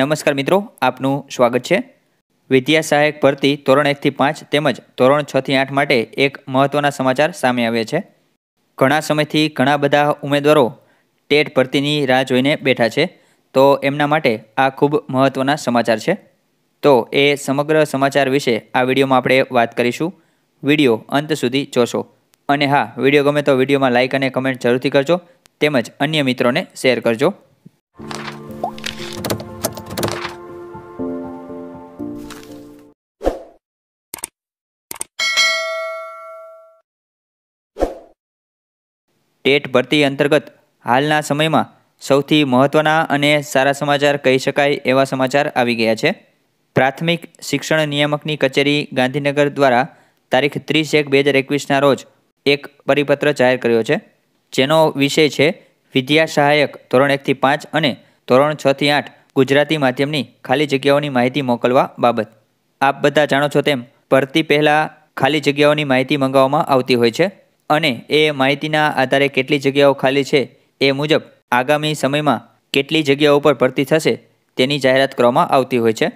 નમસ્કાર મિત્રો આપનું સ્વાગત છે વિદ્યા સહાયક ભરતી ધોરણ એકથી પાંચ તેમજ ધોરણ છથી આઠ માટે એક મહત્ત્વના સમાચાર સામે આવ્યા છે ઘણા સમયથી ઘણા બધા ઉમેદવારો ટેટ ભરતીની રાહ જોઈને બેઠા છે તો એમના માટે આ ખૂબ મહત્ત્વના સમાચાર છે તો એ સમગ્ર સમાચાર વિશે આ વિડીયોમાં આપણે વાત કરીશું વિડીયો અંત સુધી જોશો અને હા વિડીયો ગમે તો વિડીયોમાં લાઇક અને કમેન્ટ જરૂરથી કરજો તેમજ અન્ય મિત્રોને શેર કરજો ટેટ ભરતી અંતર્ગત હાલના સમયમાં સૌથી મહત્ત્વના અને સારા સમાચાર કહી શકાય એવા સમાચાર આવી ગયા છે પ્રાથમિક શિક્ષણ નિયામકની કચેરી ગાંધીનગર દ્વારા તારીખ ત્રીસ એક બે હજાર એકવીસના રોજ એક પરિપત્ર જાહેર કર્યો છે જેનો વિષય છે વિદ્યા સહાયક ધોરણ એકથી પાંચ અને ધોરણ છથી આઠ ગુજરાતી માધ્યમની ખાલી જગ્યાઓની માહિતી મોકલવા બાબત આપ બધા જાણો છો તેમ ભરતી પહેલાં ખાલી જગ્યાઓની માહિતી મંગાવવામાં આવતી હોય છે અને એ માહિતીના આધારે કેટલી જગ્યાઓ ખાલી છે એ મુજબ આગામી સમયમાં કેટલી જગ્યાઓ પર ભરતી થશે તેની જાહેરાત કરવામાં આવતી હોય છે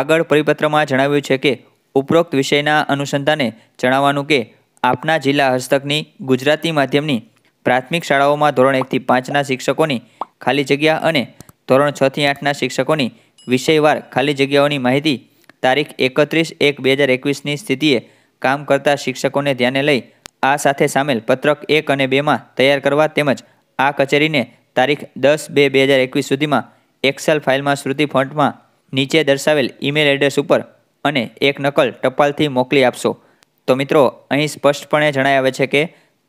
આગળ પરિપત્રમાં જણાવ્યું છે કે ઉપરોક્ત વિષયના અનુસંધાને જણાવવાનું કે આપના જિલ્લા હસ્તકની ગુજરાતી માધ્યમની પ્રાથમિક શાળાઓમાં ધોરણ એકથી પાંચના શિક્ષકોની ખાલી જગ્યા અને ધોરણ છથી આઠના શિક્ષકોની વિષયવાર ખાલી જગ્યાઓની માહિતી તારીખ એકત્રીસ એક બે હજાર એકવીસની સ્થિતિએ કામ કરતા શિક્ષકોને ધ્યાને લઈ આ સાથે સામેલ પત્રક એક અને બેમાં તૈયાર કરવા તેમજ આ કચેરીને તારીખ દસ બે બે હજાર એકવીસ સુધીમાં એક્સેલ ફાઇલમાં શ્રુતિ ફોન્ટમાં નીચે દર્શાવેલ ઈમેલ એડ્રેસ ઉપર અને એક નકલ ટપાલથી મોકલી આપશો તો મિત્રો અહીં સ્પષ્ટપણે જણાય આવે છે કે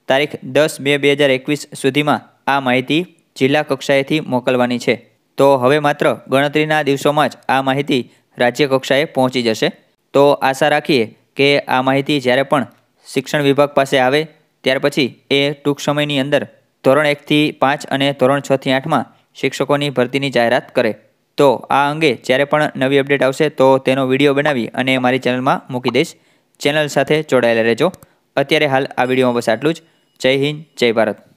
તારીખ દસ બે બે હજાર એકવીસ સુધીમાં આ માહિતી જિલ્લા કક્ષાએથી મોકલવાની છે તો હવે માત્ર ગણતરીના દિવસોમાં જ આ માહિતી રાજ્ય કક્ષાએ પહોંચી જશે તો આશા રાખીએ કે આ માહિતી જ્યારે પણ શિક્ષણ વિભાગ પાસે આવે ત્યાર પછી એ ટૂંક સમયની અંદર ધોરણ એકથી પાંચ અને ધોરણ છથી આઠમાં શિક્ષકોની ભરતીની જાહેરાત કરે તો આ અંગે જ્યારે પણ નવી અપડેટ આવશે તો તેનો વિડીયો બનાવી અને મારી ચેનલમાં મૂકી દઈશ ચેનલ સાથે જોડાયેલા રહેજો અત્યારે હાલ આ વિડીયોમાં બસ આટલું જ જય હિન્દ જય ભારત